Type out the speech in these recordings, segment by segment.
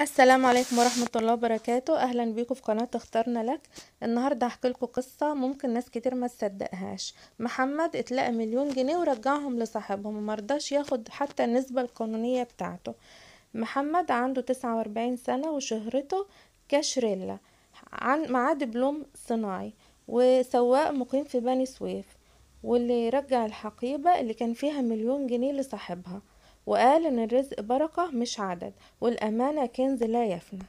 السلام عليكم ورحمة الله وبركاته أهلا بيكم في قناة اخترنا لك النهاردة هحكي لكم قصة ممكن ناس كتير ما تصدقهاش محمد اتلقى مليون جنيه ورجعهم لصاحبهم ومرضاش ياخد حتى النسبة القانونية بتاعته محمد عنده تسعة واربعين سنة وشهرته كاشريلا عن معاه دبلوم صناعي وسواق مقيم في بني سويف واللي رجع الحقيبة اللي كان فيها مليون جنيه لصاحبها وقال إن الرزق بركة مش عدد والأمانة كنز لا يفنى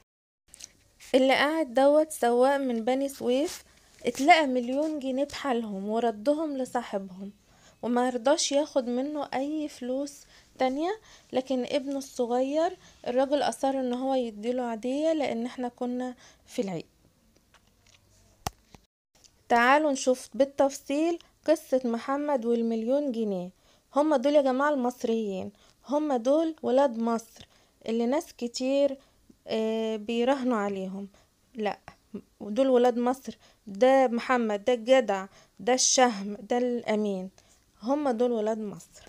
اللي قاعد دوت سواق من بني سويف اتلقى مليون جنيه بحالهم وردهم لصاحبهم وما رضاش ياخد منه اي فلوس تانية لكن ابنه الصغير الراجل اصر ان هو يديله عادية لان احنا كنا في العيد تعالوا نشوف بالتفصيل قصة محمد والمليون جنيه هما دول يا جماعة المصريين هم دول ولاد مصر اللي ناس كتير آه، بيراهنوا عليهم لا دول ولاد مصر ده محمد ده الجدع ده الشهم ده الأمين هم دول ولاد مصر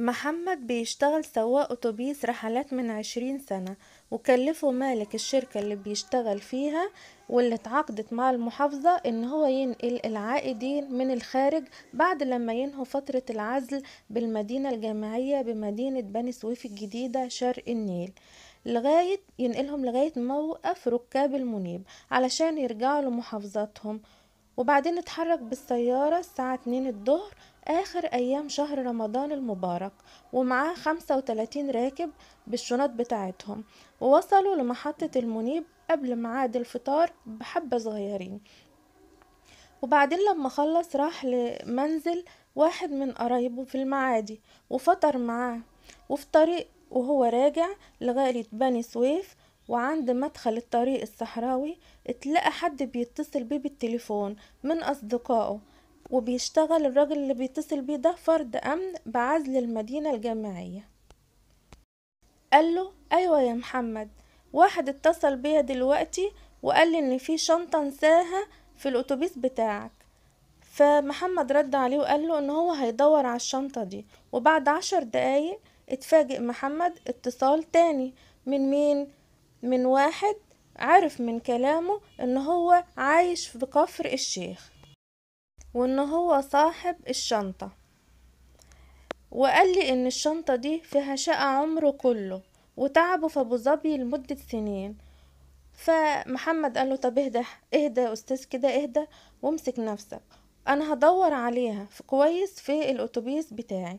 محمد بيشتغل سواق أتوبيس رحلات من عشرين سنة وكلفه مالك الشركة اللي بيشتغل فيها واللي اتعاقدت مع المحافظة إن هو ينقل العائدين من الخارج بعد لما ينهوا فترة العزل بالمدينة الجامعية بمدينة بني سويف الجديدة شرق النيل لغاية ينقلهم لغاية موقف ركاب المنيب علشان يرجعوا لمحافظاتهم وبعدين اتحرك بالسيارة الساعة اتنين الظهر آخر أيام شهر رمضان المبارك ومعاه خمسة وتلاتين راكب بالشنط بتاعتهم ووصلوا لمحطة المنيب قبل ميعاد الفطار بحبة صغيرين وبعدين لما خلص راح لمنزل واحد من قرايبه في المعادي وفطر معاه وفي طريق وهو راجع لغاية بني سويف وعند مدخل الطريق الصحراوي اتلقى حد بيتصل بيه بالتليفون من أصدقائه وبيشتغل الراجل اللي بيتصل بيه ده فرد أمن بعزل المدينة الجامعية قال له أيوة يا محمد واحد اتصل بيا دلوقتي وقال لي إن في شنطة نساها في الأتوبيس بتاعك فمحمد رد عليه وقال له إن هو هيدور على الشنطة دي وبعد عشر دقايق اتفاجئ محمد اتصال تاني من مين؟ من واحد عرف من كلامه إن هو عايش في كفر الشيخ وان هو صاحب الشنطة وقال لي ان الشنطة دي فيها شقة عمره كله وتعبه في ابو ظبي لمدة سنين فمحمد قال له طب اهدى اهدى يا استاذ كده اهدى وامسك نفسك انا هدور عليها في كويس في الاتوبيس بتاعي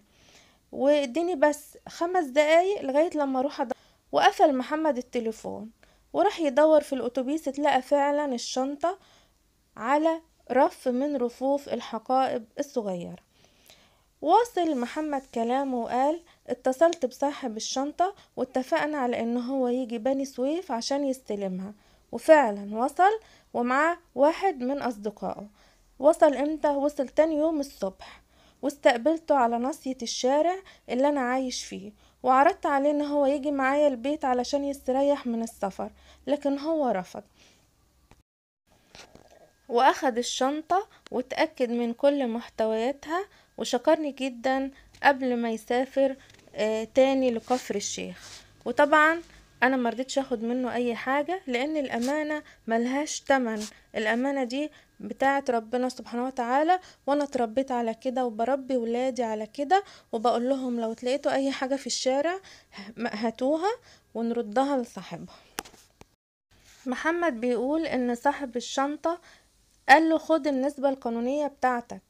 واديني بس خمس دقايق لغاية لما اروح أدور. وقفل محمد التليفون وراح يدور في الاتوبيس اتلقى فعلا الشنطة على رف من رفوف الحقائب الصغيرة واصل محمد كلامه وقال اتصلت بصاحب الشنطة واتفقنا على ان هو يجي بني سويف عشان يستلمها وفعلا وصل ومعاه واحد من اصدقائه وصل امتى وصل تاني يوم الصبح واستقبلته على ناصية الشارع اللي انا عايش فيه وعرضت عليه ان هو يجي معايا البيت علشان يستريح من السفر لكن هو رفض واخد الشنطة وتأكد من كل محتوياتها وشكرني جدا قبل ما يسافر آه، تاني لكفر الشيخ وطبعا انا مرضتش اخد منه اي حاجة لان الامانة ملهاش تمن الامانة دي بتاعت ربنا سبحانه وتعالى وانا اتربيت على كده وبربي ولادي على كده وبقول لهم لو تلاقيتوا اي حاجة في الشارع هاتوها ونردها لصاحبها محمد بيقول ان صاحب الشنطة قال له خد النسبة القانونية بتاعتك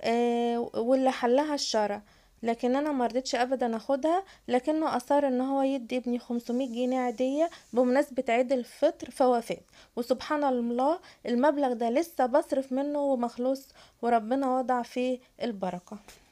آه واللي حلها الشرع لكن انا مرضتش ابدا اخدها لكنه اصر ان هو يدي ابني 500 جنيه عاديه بمناسبه عيد الفطر فوافق وسبحان الله المبلغ ده لسه بصرف منه ومخلص وربنا وضع فيه البركه